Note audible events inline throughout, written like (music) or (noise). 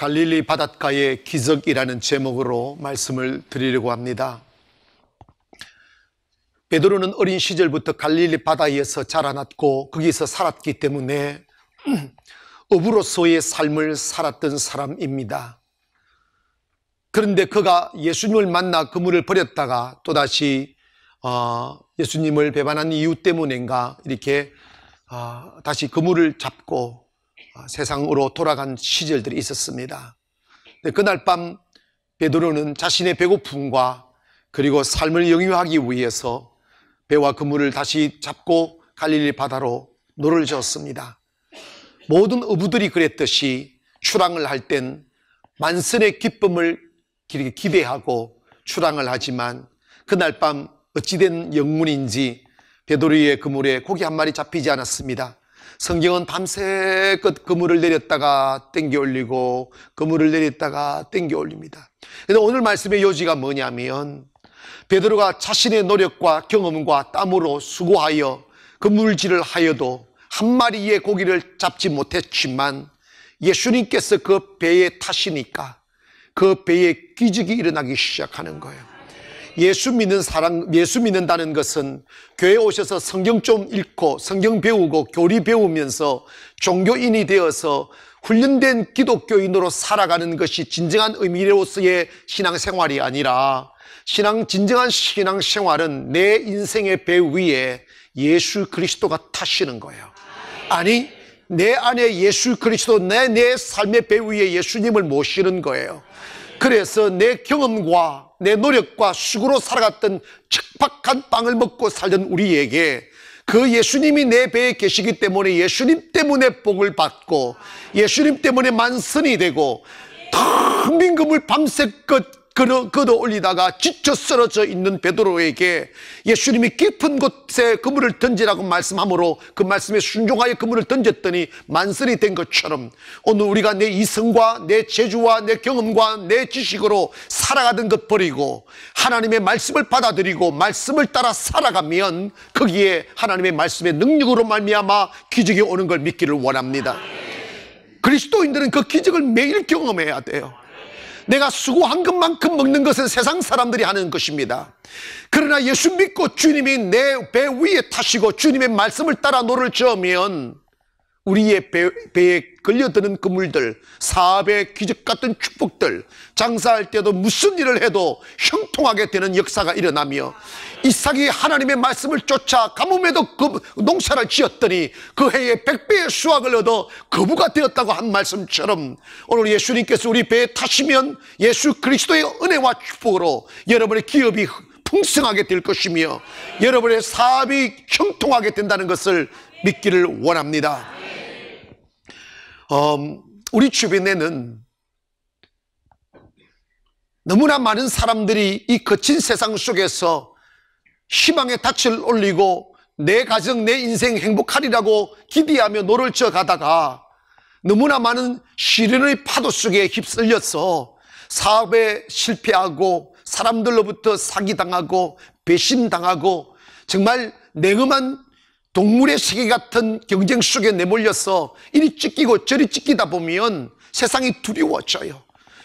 갈릴리 바닷가의 기적이라는 제목으로 말씀을 드리려고 합니다. 베드로는 어린 시절부터 갈릴리 바다에서 자라났고 거기서 살았기 때문에 (clears throat) 어부로서의 삶을 살았던 사람입니다. 그런데 그가 예수님을 만나 그물을 버렸다가 또다시 어, 예수님을 배반한 이유 때문인가 이렇게 아, 다시 그물을 잡고 아, 세상으로 돌아간 시절들이 있었습니다. 그날 밤 베드로는 자신의 배고픔과 그리고 삶을 영유하기 위해서 배와 그물을 다시 잡고 갈릴리 바다로 노를 저었습니다. 모든 어부들이 그랬듯이 출항을 할 땐 만선의 기쁨을 기대하고 출항을 하지만 그날 밤 어찌된 영문인지 베드로의 그물에 고기 한 마리 잡히지 않았습니다. 성경은 밤새껏 그물을 내렸다가 땡겨 올리고 그물을 내렸다가 땡겨 올립니다. 근데 오늘 말씀의 요지가 뭐냐면 베드로가 자신의 노력과 경험과 땀으로 수고하여 그물질을 하여도 한 마리의 고기를 잡지 못했지만 예수님께서 그 배에 타시니까 그 배에 기적이 일어나기 시작하는 거예요. 예수 믿는 사람, 예수 믿는다는 것은 교회 오셔서 성경 좀 읽고 성경 배우고 교리 배우면서 종교인이 되어서 훈련된 기독교인으로 살아가는 것이 진정한 의미로서의 신앙생활이 아니라 신앙 진정한 신앙생활은 내 인생의 배 위에 예수 그리스도가 타시는 거예요. 아니 내 안에 예수 그리스도 내 내 삶의 배 위에 예수님을 모시는 거예요. 그래서 내 경험과 내 노력과 수고로 살아갔던 척박한 빵을 먹고 살던 우리에게 그 예수님이 내 배에 계시기 때문에 예수님 때문에 복을 받고 예수님 때문에 만선이 되고 텅빈 금을 밤새껏 걷어 올리다가 지쳐 쓰러져 있는 베드로에게 예수님이 깊은 곳에 그물을 던지라고 말씀하므로 그 말씀에 순종하여 그물을 던졌더니 만설이 된 것처럼 오늘 우리가 내 이성과 내 재주와 내 경험과 내 지식으로 살아가던 것 버리고 하나님의 말씀을 받아들이고 말씀을 따라 살아가면 거기에 하나님의 말씀의 능력으로 말미암아 기적이 오는 걸 믿기를 원합니다. 그리스도인들은 그 기적을 매일 경험해야 돼요. 내가 수고한 것만큼 먹는 것은 세상 사람들이 하는 것입니다. 그러나 예수 믿고 주님이 내 배 위에 타시고 주님의 말씀을 따라 노를 저으면 우리의 배, 배에 걸려드는 그물들 사업의 기적 같은 축복들 장사할 때도 무슨 일을 해도 형통하게 되는 역사가 일어나며 이삭이 하나님의 말씀을 쫓아 가뭄에도 그 농사를 지었더니 그 해에 백배의 수확을 얻어 거부가 되었다고 한 말씀처럼 오늘 예수님께서 우리 배에 타시면 예수 그리스도의 은혜와 축복으로 여러분의 기업이 풍성하게 될 것이며 여러분의 사업이 형통하게 된다는 것을 믿기를 원합니다. 어, 우리 주변에는 너무나 많은 사람들이 이 거친 세상 속에서 희망의 닻을 올리고 내 가정, 내 인생 행복하리라고 기대하며 노를 져 가다가 너무나 많은 시련의 파도 속에 휩쓸려서 사업에 실패하고 사람들로부터 사기당하고 배신당하고 정말 냉엄한 동물의 세계 같은 경쟁 속에 내몰려서 이리 찢기고 저리 찢기다 보면 세상이 두려워져요.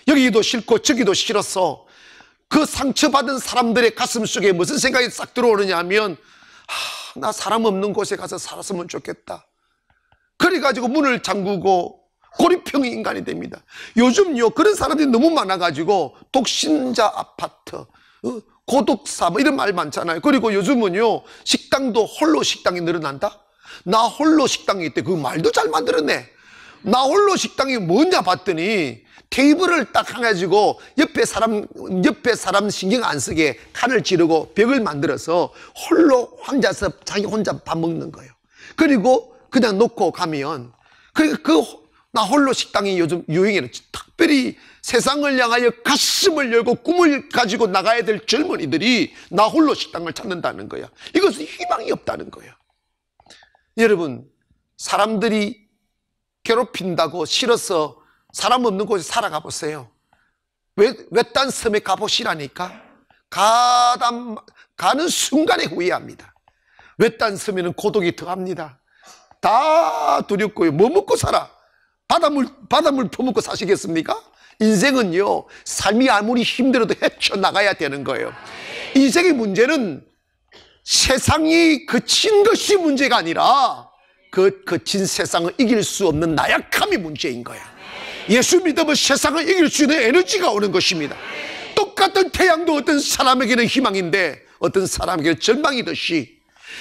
여기도 싫고 저기도 싫어서 그 상처받은 사람들의 가슴 속에 무슨 생각이 싹 들어오느냐 하면 하, 나 사람 없는 곳에 가서 살았으면 좋겠다. 그래가지고 문을 잠그고 고립형의 인간이 됩니다. 요즘요 그런 사람들이 너무 많아가지고 독신자 아파트, 어? 고독사 뭐 이런 말 많잖아요. 그리고 요즘은요 식당도 홀로 식당이 늘어난다. 나 홀로 식당이 있대. 그 말도 잘 만들었네. 나 홀로 식당이 뭐냐 봤더니 테이블을 딱해 가지고 옆에 사람 옆에 사람 신경 안 쓰게 칼을 찌르고 벽을 만들어서 홀로 혼자서 자기 혼자 밥 먹는 거예요. 그리고 그냥 놓고 가면 그그 그러니까 그나 홀로 식당이 요즘 유행이라 특별히 세상을 향하여 가슴을 열고 꿈을 가지고 나가야 될 젊은이들이 나 홀로 식당을 찾는다는 거야. 이것은 희망이 없다는 거야. 여러분, 사람들이 괴롭힌다고 싫어서 사람 없는 곳에 살아가 보세요. 외, 외딴 섬에 가보시라니까? 가담, 가는 순간에 후회합니다. 외딴 섬에는 고독이 더합니다. 다 두렵고요. 뭐 먹고 살아? 바닷물, 바닷물 품먹고 사시겠습니까? 인생은요, 삶이 아무리 힘들어도 헤쳐나가야 되는 거예요. 인생의 문제는 세상이 그친 것이 문제가 아니라 그 거친 세상을 이길 수 없는 나약함이 문제인 거야. 예수 믿으면 세상을 이길 수 있는 에너지가 오는 것입니다. 똑같은 태양도 어떤 사람에게는 희망인데 어떤 사람에게는 절망이듯이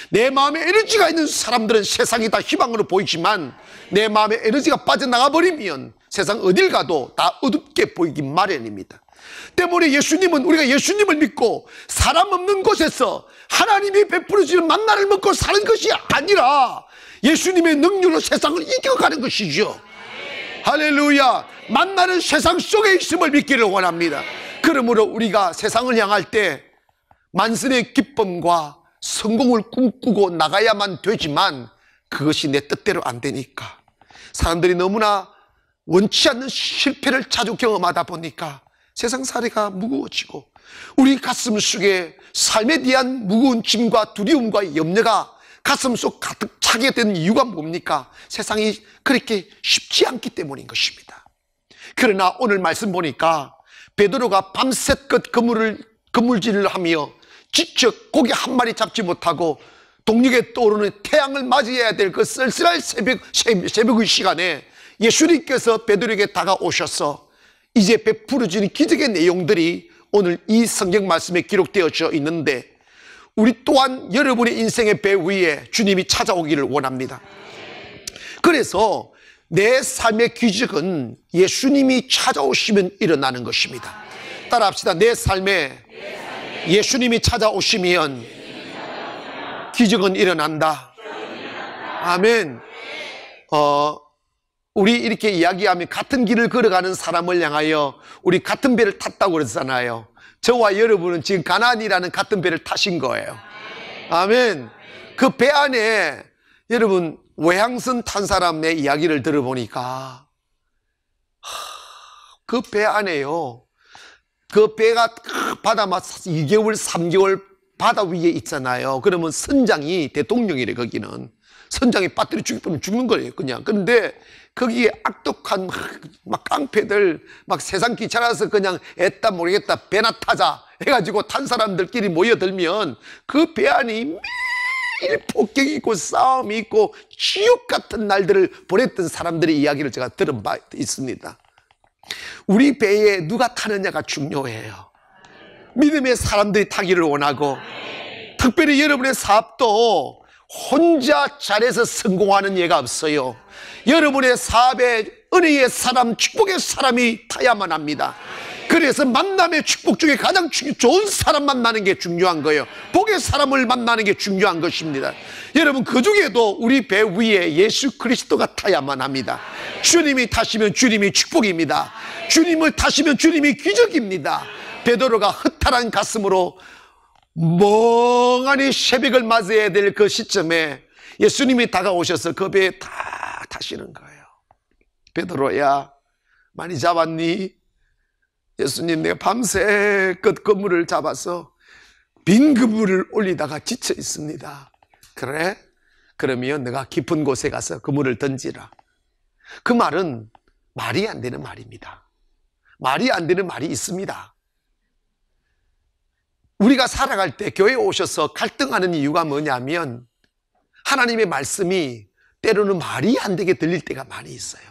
내 마음에 에너지가 있는 사람들은 세상이 다 희망으로 보이지만 내 마음에 에너지가 빠져나가 버리면 세상 어딜 가도 다 어둡게 보이기 마련입니다. 때문에 예수님은 우리가 예수님을 믿고 사람 없는 곳에서 하나님이 베풀어주는 만나를 먹고 사는 것이 아니라 예수님의 능률로 세상을 이겨가는 것이죠. 할렐루야. 만나는 세상 속에 있음을 믿기를 원합니다. 그러므로 우리가 세상을 향할 때 만선의 기쁨과 성공을 꿈꾸고 나가야만 되지만 그것이 내 뜻대로 안 되니까 사람들이 너무나 원치 않는 실패를 자주 경험하다 보니까 세상 사례가 무거워지고 우리 가슴 속에 삶에 대한 무거운 짐과 두려움과 염려가 가슴 속 가득 차게 된 이유가 뭡니까? 세상이 그렇게 쉽지 않기 때문인 것입니다. 그러나 오늘 말씀 보니까 베드로가 밤새껏 그물을 그물질을 하며 직접 고기 한 마리 잡지 못하고 동력에 떠오르는 태양을 맞이해야 될 그 쓸쓸한 새벽, 새벽의 시간에 예수님께서 베드로에게 다가오셔서 이제 베풀어지는 기적의 내용들이 오늘 이 성경 말씀에 기록되어져 있는데 우리 또한 여러분의 인생의 배 위에 주님이 찾아오기를 원합니다. 그래서 내 삶의 기적은 예수님이 찾아오시면 일어나는 것입니다. 따라 합시다. 내 삶의 예수님이 찾아오시면 기적은 일어난다. 아멘. 어, 우리 이렇게 이야기하면 같은 길을 걸어가는 사람을 향하여 우리 같은 배를 탔다고 그랬잖아요. 저와 여러분은 지금 가난이라는 같은 배를 타신 거예요. 아멘. 그 배 안에 여러분 외향선 탄 사람의 이야기를 들어보니까 그 배 안에요. 그 배가 바다마 2개월, 3개월 바다 위에 있잖아요. 그러면 선장이 대통령이래, 거기는. 선장이 빠뜨려 죽이면 죽는 거예요, 그냥. 그런데 거기에 악독한 막, 막 깡패들, 막 세상 귀찮아서 그냥 애따 모르겠다, 배나 타자 해가지고 탄 사람들끼리 모여들면 그 배 안이 매일 폭격이 있고 싸움이 있고 지옥 같은 날들을 보냈던 사람들의 이야기를 제가 들은 바 있습니다. 우리 배에 누가 타느냐가 중요해요. 믿음의 사람들이 타기를 원하고 특별히 여러분의 사업도 혼자 잘해서 성공하는 예가 없어요. 여러분의 사업에 은혜의 사람, 축복의 사람이 타야만 합니다. 그래서 만남의 축복 중에 가장 좋은 사람 만나는 게 중요한 거예요. 복의 사람을 만나는 게 중요한 것입니다. 여러분 그 중에도 우리 배 위에 예수 그리스도가 타야만 합니다. 주님이 타시면 주님이 축복입니다. 주님을 타시면 주님이 기적입니다. 베드로가 허탈한 가슴으로 멍하니 새벽을 맞이해야 될 그 시점에 예수님이 다가오셔서 그 배에 다 타시는 거예요. 베드로야 많이 잡았니? 예수님 내가 밤새끝건물을 잡아서 빈 그물을 올리다가 지쳐 있습니다. 그래? 그러면 내가 깊은 곳에 가서 그물을 던지라. 그 말은 말이 안 되는 말입니다. 말이 안 되는 말이 있습니다. 우리가 살아갈 때 교회에 오셔서 갈등하는 이유가 뭐냐면 하나님의 말씀이 때로는 말이 안 되게 들릴 때가 많이 있어요.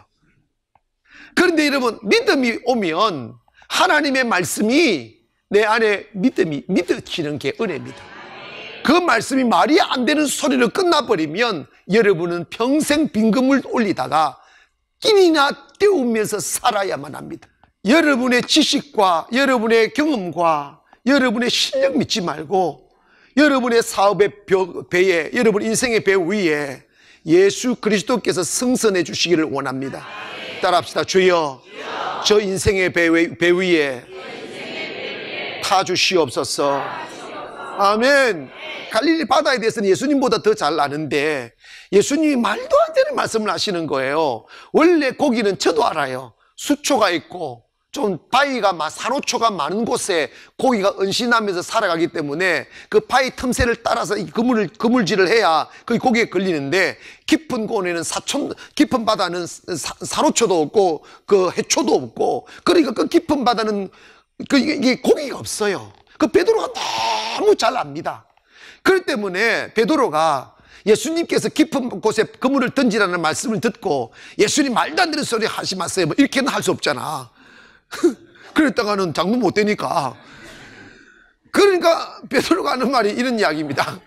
그런데 여러분 믿음이 오면 하나님의 말씀이 내 안에 믿음이 믿어지는 게 은혜입니다. 그 말씀이 말이 안 되는 소리로 끝나버리면 여러분은 평생 빈금을 올리다가 끼니나 때우면서 살아야만 합니다. 여러분의 지식과 여러분의 경험과 여러분의 실력 믿지 말고 여러분의 사업의 배에 여러분 인생의 배 위에 예수 그리스도께서 승선해 주시기를 원합니다. 따라합시다. 주여. 저 인생의 배위, 배위에 타주시옵소서. 아멘. 갈릴리 바다에 대해서는 예수님보다 더 잘 아는데 예수님이 말도 안 되는 말씀을 하시는 거예요. 원래 고기는 저도 알아요. 수초가 있고 좀 바위가 막 산호초가 많은 곳에 고기가 은신하면서 살아가기 때문에 그 바위 틈새를 따라서 이 그물 을 그물질을 해야 그 고기에 걸리는데 깊은 곳에는 사촌 깊은 바다는 사, 산호초도 없고 그 해초도 없고 그러니까 그 깊은 바다는 그 이게 고기가 없어요. 그 베드로가 너무 잘 압니다. 그렇 때문에 베드로가 예수님께서 깊은 곳에 그물을 던지라는 말씀을 듣고 예수님 말도 안 되는 소리 하지 마세요. 뭐 이렇게는 할 수 없잖아. (laughs) 그랬다가는 장군 못 되니까. 그러니까 베드로가 하는 말이 이런 이야기입니다.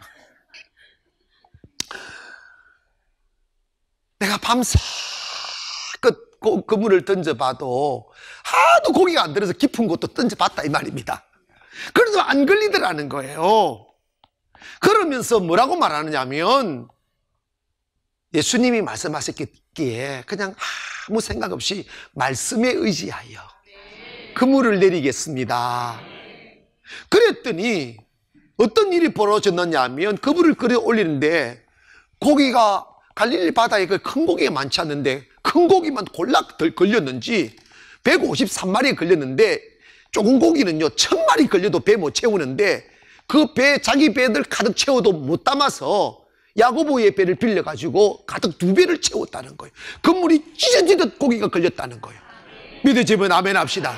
(laughs) 내가 밤새껏 고, 그물을 던져봐도 하도 고기가 안 들어서 깊은 곳도 던져봤다 이 말입니다. 그래도 안 걸리더라는 거예요. 그러면서 뭐라고 말하느냐면 예수님이 말씀하셨기에 그냥 아무 생각 없이 말씀에 의지하여 그물을 내리겠습니다. 그랬더니 어떤 일이 벌어졌느냐 하면 그물을 끌어 올리는데 고기가 갈릴리 바다에 그 큰 고기가 많지 않는데 큰 고기만 골락 덜 걸렸는지 153마리 걸렸는데 조금 고기는요 천마리 걸려도 배 못 채우는데 그 배 자기 배들 가득 채워도 못 담아서 야고보의 배를 빌려가지고 가득 두 배를 채웠다는 거예요. 그물이 찢어지듯 고기가 걸렸다는 거예요. 믿으시면 아멘 합시다.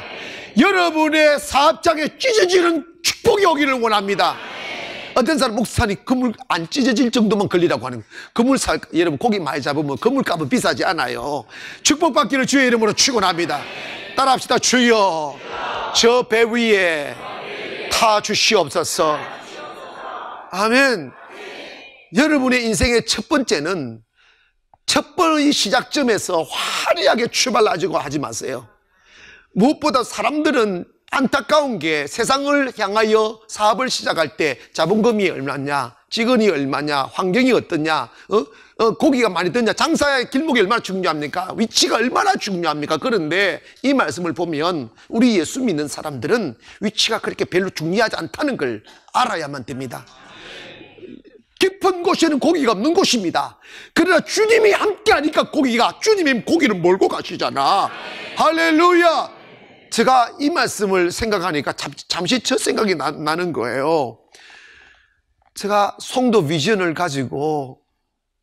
여러분의 사업장에 찢어지는 축복이 오기를 원합니다. 어떤 사람 목사님 그물 안 찢어질 정도만 걸리라고 하는 그물 사 여러분 고기 많이 잡으면 그물값은 비싸지 않아요. 축복받기를 주의 이름으로 축원합니다. 따라합시다. 주여 저 배 위에 타 주시옵소서. 아멘. 여러분의 인생의 첫 번째는 첫번의 시작점에서 화려하게 출발하지고 하지 마세요. 무엇보다 사람들은 안타까운 게 세상을 향하여 사업을 시작할 때 자본금이 얼마냐, 직원이 얼마냐, 환경이 어떠냐, 어? 어, 고기가 많이 드냐, 장사의 길목이 얼마나 중요합니까? 위치가 얼마나 중요합니까? 그런데 이 말씀을 보면 우리 예수 믿는 사람들은 위치가 그렇게 별로 중요하지 않다는 걸 알아야만 됩니다. 깊은 곳에는 고기가 없는 곳입니다. 그러나 주님이 함께하니까 고기가 주님이 고기를 몰고 가시잖아. 할렐루야. 제가 이 말씀을 생각하니까 잠, 시첫 생각이 나, 나는 거예요. 제가 송도 비전을 가지고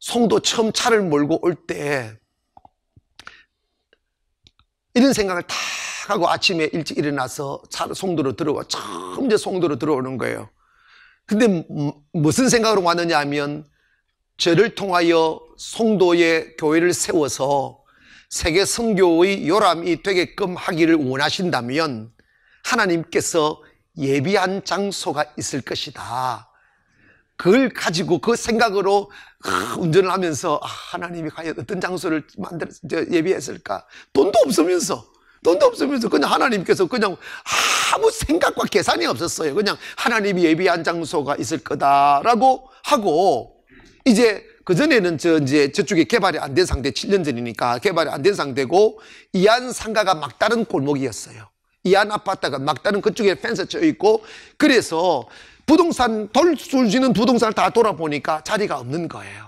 송도 처음 차를 몰고 올 때 이런 생각을 다 하고 아침에 일찍 일어나서 차 송도로 들어와 처음 이제 송도로 들어오는 거예요. 근데 무슨 생각으로 왔느냐 하면 저를 통하여 송도의 교회를 세워서 세계 성교의 요람이 되게끔 하기를 원하신다면 하나님께서 예비한 장소가 있을 것이다. 그걸 가지고 그 생각으로 운전을 하면서 아, 하나님이 과연 어떤 장소를 만들어 예비했을까? 돈도 없으면서 돈도 없으면서 그냥 하나님께서 그냥 아무 생각과 계산이 없었어요. 그냥 하나님이 예비한 장소가 있을 거다라고 하고 이제 그전에는 저 이제 저쪽에 개발이 안 된 상태 7년 전이니까 개발이 안 된 상태고 이 안 상가가 막다른 골목이었어요. 이 안 아파트가 막다른 그쪽에 펜스 쳐 있고 그래서 부동산 돌수지는 부동산을 다 돌아보니까 자리가 없는 거예요.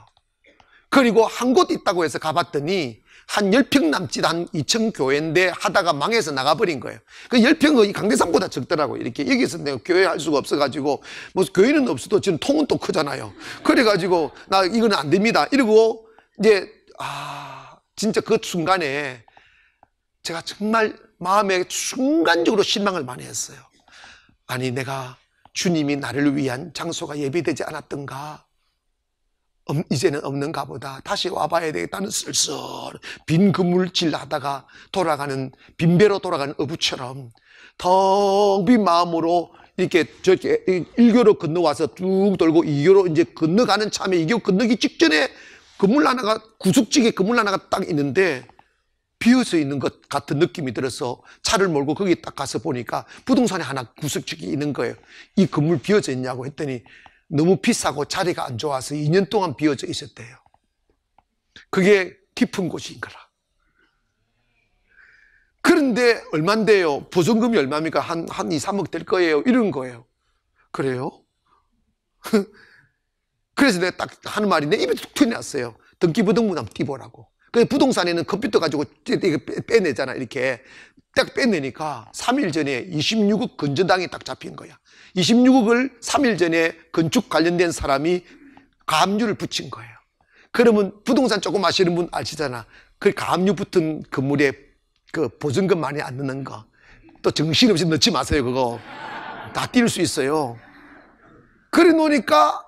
그리고 한 곳 있다고 해서 가봤더니 한 10평 남짓 한 2천 교회인데 하다가 망해서 나가버린 거예요. 그 10평은 강대상보다 적더라고요. 이렇게 여기서 내가 교회 할 수가 없어가지고, 뭐 교회는 없어도 지금 통은 또 크잖아요. 그래가지고, 나 이건 안 됩니다. 이러고, 이제, 아, 진짜 그 순간에 제가 정말 마음에 순간적으로 실망을 많이 했어요. 아니, 내가 주님이 나를 위한 장소가 예비되지 않았던가? 이제는 없는가 보다. 다시 와봐야 되겠다는 쓸쓸 빈 그물질 하다가 돌아가는, 빈배로 돌아가는 어부처럼 텅빈 마음으로 이렇게 저렇게 1교로 건너와서 쭉 돌고 2교로 이제 건너가는 참에 2교 건너기 직전에 그물 하나가 구석지게 그물 하나가 딱 있는데 비어서 있는 것 같은 느낌이 들어서 차를 몰고 거기 딱 가서 보니까 부동산에 하나 구석지게 있는 거예요. 이 건물 비어져 있냐고 했더니 너무 비싸고 자리가 안 좋아서 2년 동안 비어져 있었대요. 그게 깊은 곳인 거라. 그런데 얼만데요? 보증금이 얼마입니까? 한, 한 2, 3억 될 거예요. 이런 거예요. 그래요? (laughs) 그래서 내가 딱 하는 말인데 입에 툭튀어났어요 등기부등본함 띠보라고. 그 부동산에는 컴퓨터 가지고 빼내잖아 이렇게 딱 빼내니까 3일 전에 26억 건전당이 딱 잡힌 거야 26억을 3일 전에 건축 관련된 사람이 가압류를 붙인 거예요 그러면 부동산 조금 아시는 분 아시잖아 그 가압류 붙은 건물에 그 보증금 많이 안 넣는 거또 정신없이 넣지 마세요 그거 다 뛸 수 있어요 그래 놓으니까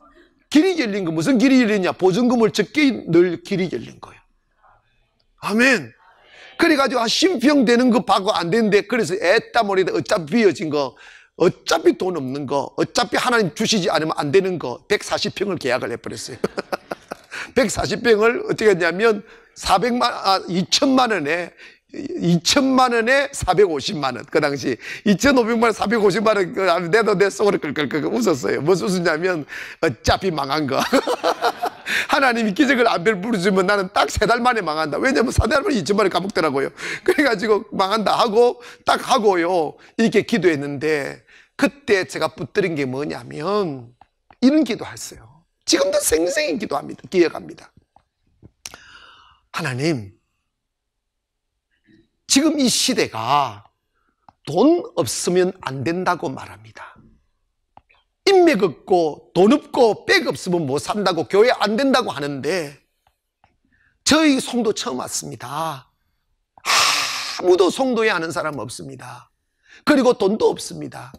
길이 열린 거 무슨 길이 열렸냐 보증금을 적게 넣을 길이 열린 거예요 아멘. 그래가지고 아, 심평되는 거봐고안 되는데 그래서 애따 머리다 어차피 비어진 거 어차피 돈 없는 거 어차피 하나님 주시지 않으면 안 되는 거 140평을 계약을 해버렸어요 140평을 (laughs) 어떻게 했냐면 400만 아 2천만 원에 2천만 원에 450만 원. 그 당시 2,500만 원, 에 450만 원 그 내도 내 속으로 끌끌끌 웃었어요. 무슨 웃었냐면 어차피 망한 거. (laughs) 하나님이 기적을 안 베풀어주면 나는 딱 세 달 만에 망한다. 왜냐면 사대 할머니 2천 만에 감옥더라고요. (laughs) 그래가지고 망한다 하고 딱 하고요. 이렇게 기도했는데 그때 제가 붙들은 게 뭐냐면 이런 기도했어요. 지금도 생생히 기도합니다. 기억합니다. 하나님, 지금 이 시대가 돈 없으면 안 된다고 말합니다. 인맥 없고 돈 없고 백 없으면 못 뭐 산다고 교회 안 된다고 하는데 저희 송도 처음 왔습니다. 아무도 송도에 아는 사람 없습니다. 그리고 돈도 없습니다.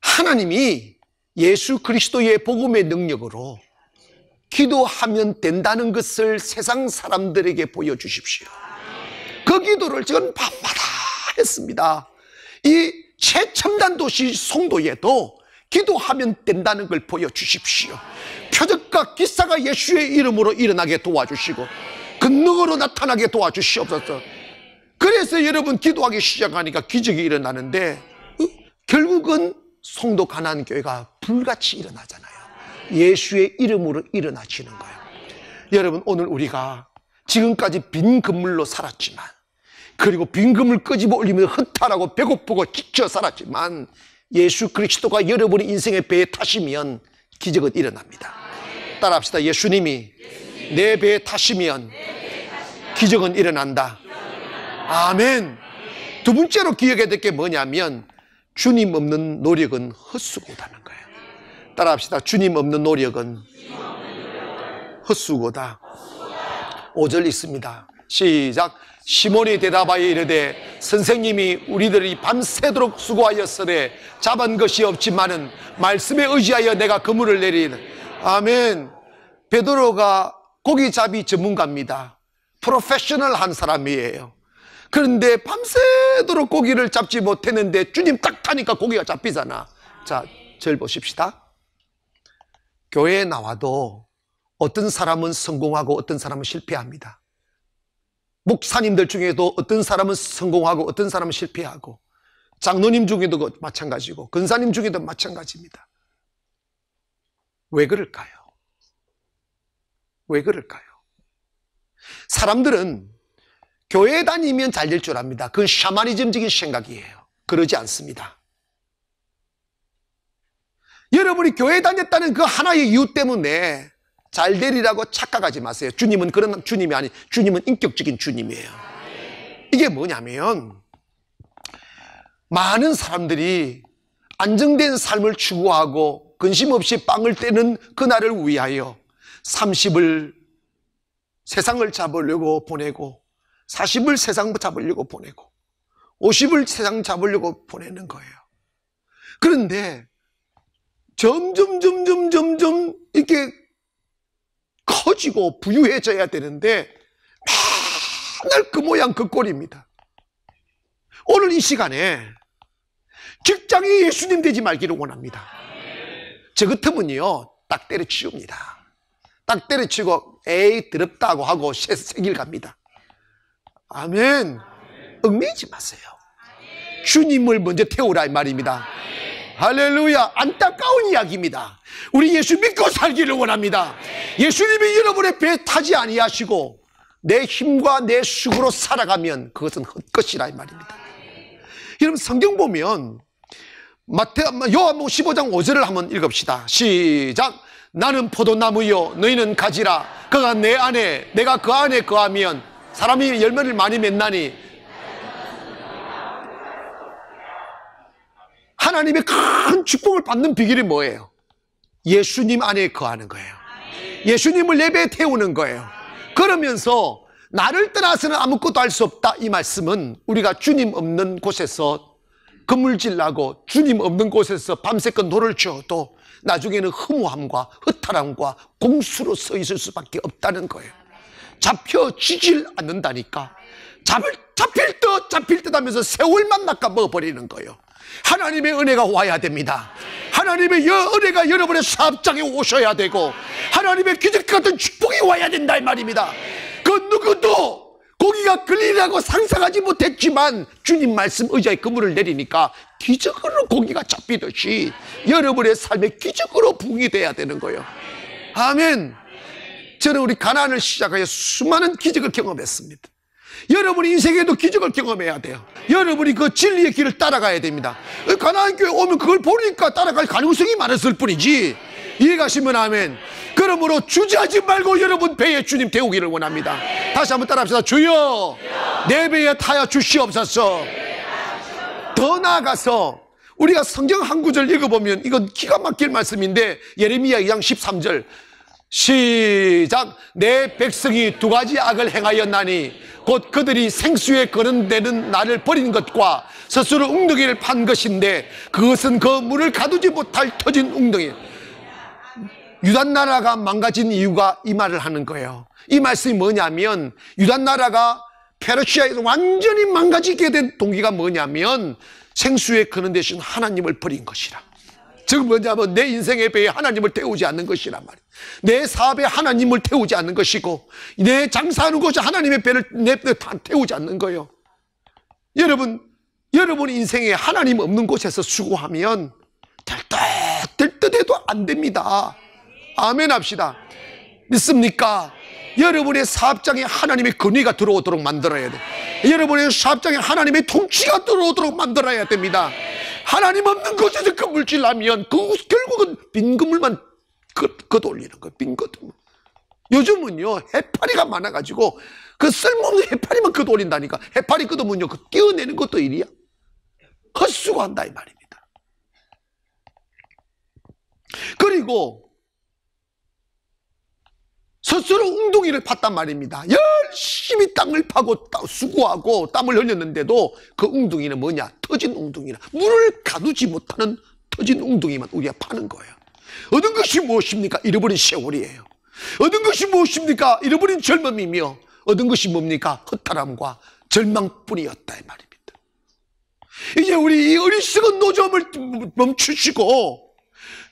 하나님이 예수 그리스도의 복음의 능력으로 기도하면 된다는 것을 세상 사람들에게 보여주십시오. 그 기도를 지금 밤마다 했습니다. 이 최첨단 도시 송도에도 기도하면 된다는 걸 보여주십시오 표적과 기사가 예수의 이름으로 일어나게 도와주시고 근능으로 나타나게 도와주시옵소서 그래서 여러분 기도하기 시작하니까 기적이 일어나는데 어? 결국은 송도 가난 교회가 불같이 일어나잖아요 예수의 이름으로 일어나시는 거예요 여러분 오늘 우리가 지금까지 빈 건물로 살았지만 그리고 빈금을 끄집어 올리며 허탈하고 배고프고 지쳐 살았지만 예수 그리스도가 여러분의 인생의 배에 타시면 기적은 일어납니다. 따라합시다. 예수님이 내 배에 타시면 기적은 일어난다. 아멘. 두 번째로 기억해야 될 게 뭐냐면 주님 없는 노력은 헛수고다는 거예요. 따라합시다. 주님 없는 노력은 헛수고다. 5절 있습니다. 시작. 시몬이 대답하여 이르되 선생님이 우리들이 밤새도록 수고하였으되 잡은 것이 없지만은 말씀에 의지하여 내가 그물을 내린 아멘 베드로가 고기잡이 전문가입니다 프로페셔널한 사람이에요 그런데 밤새도록 고기를 잡지 못했는데 주님 딱 하니까 고기가 잡히잖아 자, 절 보십시다 교회에 나와도 어떤 사람은 성공하고 어떤 사람은 실패합니다 목사님들 중에도 어떤 사람은 성공하고 어떤 사람은 실패하고 장로님 중에도 그 마찬가지고 근사님 중에도 마찬가지입니다. 왜 그럴까요? 왜 그럴까요? 사람들은 교회 다니면 잘 될 줄 압니다. 그건 샤머니즘적인 생각이에요. 그러지 않습니다. 여러분이 교회 다녔다는 그 하나의 이유 때문에 잘 되리라고 착각하지 마세요. 주님은 그런 주님이 아니, 주님은 인격적인 주님이에요. 이게 뭐냐면, 많은 사람들이 안정된 삶을 추구하고 근심 없이 빵을 떼는 그날을 위하여 30을 세상을 잡으려고 보내고 40을 세상 잡으려고 보내고 50을 세상 잡으려고 보내는 거예요. 그런데 점점 점점 점점 이렇게 커지고 부유해져야 되는데 맨날 그 모양 그 꼴입니다. 오늘 이 시간에 직장이 예수님 되지 말기를 원합니다. 저 같으면요, 그 딱 때려치웁니다. 딱 때려치고, 에이, 더럽다고 하고, 새길 갑니다. 아멘. 얽매이지 마세요. 주님을 먼저 태우라, 이 말입니다. 할렐루야. 안타까운 이야기입니다. 우리 예수 믿고 살기를 원합니다. 예수님이 여러분의 배에 타지 아니하시고 내 힘과 내 수고로 살아가면 그것은 헛것이라 이 말입니다. 여러분 성경 보면 마태 요한복음 15장 5절을 한번 읽읍시다. 시작. 나는 포도나무요 너희는 가지라. 그가 내 안에 내가 그 안에 거하면 사람이 열매를 많이 맺나니 하나님의 큰 축복을 받는 비결이 뭐예요? 예수님 안에 거하는 거예요. 예수님을 예배에 태우는 거예요. 그러면서 나를 떠나서는 아무것도 할 수 없다 이 말씀은 우리가 주님 없는 곳에서 그물질 나고 주님 없는 곳에서 밤새껏 노를 쳐도 나중에는 허무함과 허탈함과 공수로 서 있을 수밖에 없다는 거예요. 잡혀지질 않는다니까. 잡을, 잡힐 듯 잡힐 듯 하면서 세월만 낚아먹어버리는 거예요. 하나님의 은혜가 와야 됩니다. 하나님의 은혜가 여러분의 사업장에 오셔야 되고 하나님의 기적 같은 축복이 와야 된다 이 말입니다. 그 누구도 고기가 걸리라고 상상하지 못했지만 주님 말씀 의자에 그물을 내리니까 기적으로 고기가 잡히듯이 여러분의 삶의 기적으로 붕이 돼야 되는 거예요. 아멘. 저는 우리 가난을 시작하여 수많은 기적을 경험했습니다. 여러분이 인생에도 기적을 경험해야 돼요. 여러분이 그 진리의 길을 따라가야 됩니다. 그 가나안 교회 오면 그걸 보니까 따라갈 가능성이 많았을 뿐이지. 이해가시면 아멘. 그러므로 주저하지 말고 여러분 배에 주님 태우기를 원합니다. 다시 한번 따라합시다. 주여 내 배에 타야 주시옵소서. 더 나아가서 우리가 성경 한 구절 읽어보면 이건 기가 막힐 말씀인데 예레미야 2장 13절 시작. 내 백성이 두 가지 악을 행하였나니 곧 그들이 생수에 거는데는 나를 버린 것과 스스로 웅덩이를 판 것인데 그것은 그 물을 가두지 못할 터진 웅덩이. 유단 나라가 망가진 이유가 이 말을 하는 거예요. 이 말씀이 뭐냐면 유단 나라가 페르시아에서 완전히 망가지게 된 동기가 뭐냐면 생수에 거는 대신 하나님을 버린 것이라. 즉 뭐냐면 내 인생의 배에 하나님을 태우지 않는 것이란 말이에요. 내 사업에 하나님을 태우지 않는 것이고 내 장사하는 곳에 하나님의 배를 내 배에 태우지 않는 거예요. 여러분, 여러분 인생에 하나님 없는 곳에서 수고하면 될듯될 듯해도 안 됩니다. 아멘 합시다. 믿습니까? 여러분의 사업장에 하나님의 권위가 들어오도록 만들어야 돼. 여러분의 사업장에 하나님의 통치가 들어오도록 만들어야 됩니다. 하나님 없는 곳에서 그 물질하면 그 결국은 빈 그물만 끄돌리는 거예요. 빈 그물. 요즘은요 해파리가 많아가지고 그 쓸모없는 해파리만 끄돌린다니까 해파리 끄으면요그 띄어내는 것도 일이야. 헛수고한다 이 말입니다. 그리고 스스로 웅둥이를 팠단 말입니다. 열심히 땅을 파고 수고하고 땀을 흘렸는데도 그 웅둥이는 뭐냐? 터진 웅둥이나 물을 가두지 못하는 터진 웅둥이만 우리가 파는 거예요. 얻은 것이 무엇입니까? 잃어버린 세월이에요. 얻은 것이 무엇입니까? 잃어버린 젊음이며 얻은 것이 뭡니까? 허탈함과 절망뿐이었다 이 말입니다. 이제 우리 이 어리석은 노점을 멈추시고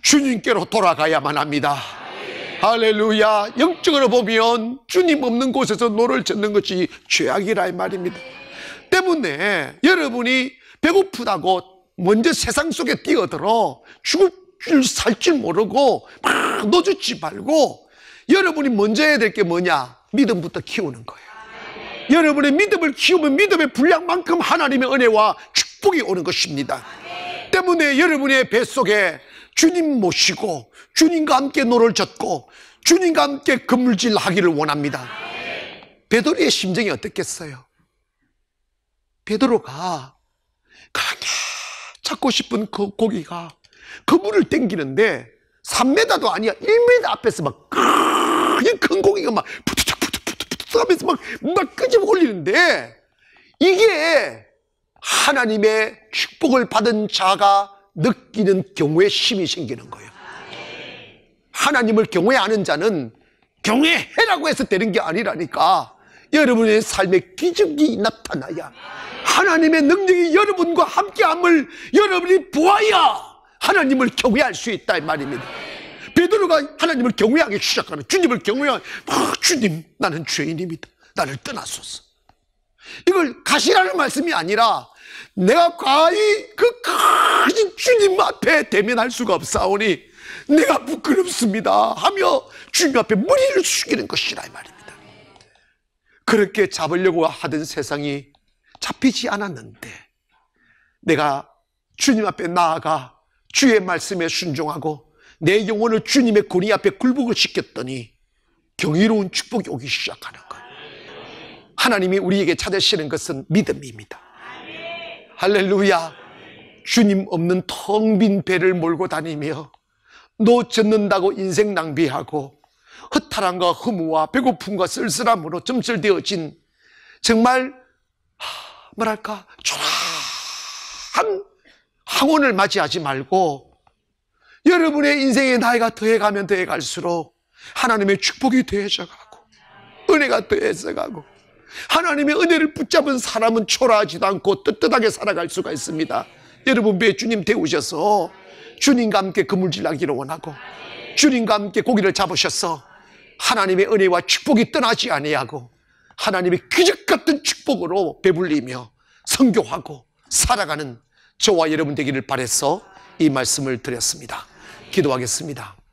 주님께로 돌아가야만 합니다. 할렐루야. 영적으로 보면 주님 없는 곳에서 노를 젓는 것이 죄악이라 이 말입니다. 때문에 여러분이 배고프다고 먼저 세상 속에 뛰어들어 죽을 줄 살 줄 모르고 막 노주지 말고 여러분이 먼저 해야 될 게 뭐냐? 믿음부터 키우는 거예요. 여러분의 믿음을 키우면 믿음의 분량만큼 하나님의 은혜와 축복이 오는 것입니다. 때문에 여러분의 뱃속에 주님 모시고 주님과 함께 노를 젓고 주님과 함께 금물질하기를 원합니다. 베드로의 심정이 어떻겠어요? 베드로가 강하게 찾고 싶은 그 고기가 그물을 땡기는데 3m도 아니야 1m 앞에서 막 그냥 큰 고기가 막 부투툭 부투툭 하면서 막, 막 끄집어 올리는데 이게 하나님의 축복을 받은 자가 느끼는 경우에 힘이 생기는 거예요. 하나님을 경외하는 자는 경외해라고 해서 되는 게 아니라니까 여러분의 삶에 기적이 나타나야 하나님의 능력이 여러분과 함께함을 여러분이 보아야 하나님을 경외할 수 있다 이 말입니다. 베드로가 하나님을 경외하기 시작하는 주님을 경외하 아, 주님 나는 죄인입니다. 나를 떠나소서. 이걸 가시라는 말씀이 아니라 내가 과히 그 크신 주님 앞에 대면할 수가 없사오니 내가 부끄럽습니다 하며 주님 앞에 무리를 숙이는 것이라 이 말입니다. 그렇게 잡으려고 하던 세상이 잡히지 않았는데 내가 주님 앞에 나아가 주의 말씀에 순종하고 내 영혼을 주님의 권위 앞에 굴복을 시켰더니 경이로운 축복이 오기 시작하는 거예요. 하나님이 우리에게 찾으시는 것은 믿음입니다. 할렐루야. 주님 없는 텅 빈 배를 몰고 다니며 노 젓는다고 인생 낭비하고 허탈함과 허무와 배고픔과 쓸쓸함으로 점철되어진 정말 뭐랄까 초라한 항원을 맞이하지 말고 여러분의 인생의 나이가 더해가면 더해갈수록 하나님의 축복이 더해져가고 은혜가 더해져가고 하나님의 은혜를 붙잡은 사람은 초라하지도 않고 뜨뜻하게 살아갈 수가 있습니다. 여러분 배 주님 데우셔서 주님과 함께 그물질하기를 원하고 주님과 함께 고기를 잡으셔서 하나님의 은혜와 축복이 떠나지 아니하고 하나님의 기적 같은 축복으로 배불리며 성교하고 살아가는 저와 여러분 되기를 바래서 이 말씀을 드렸습니다. 기도하겠습니다.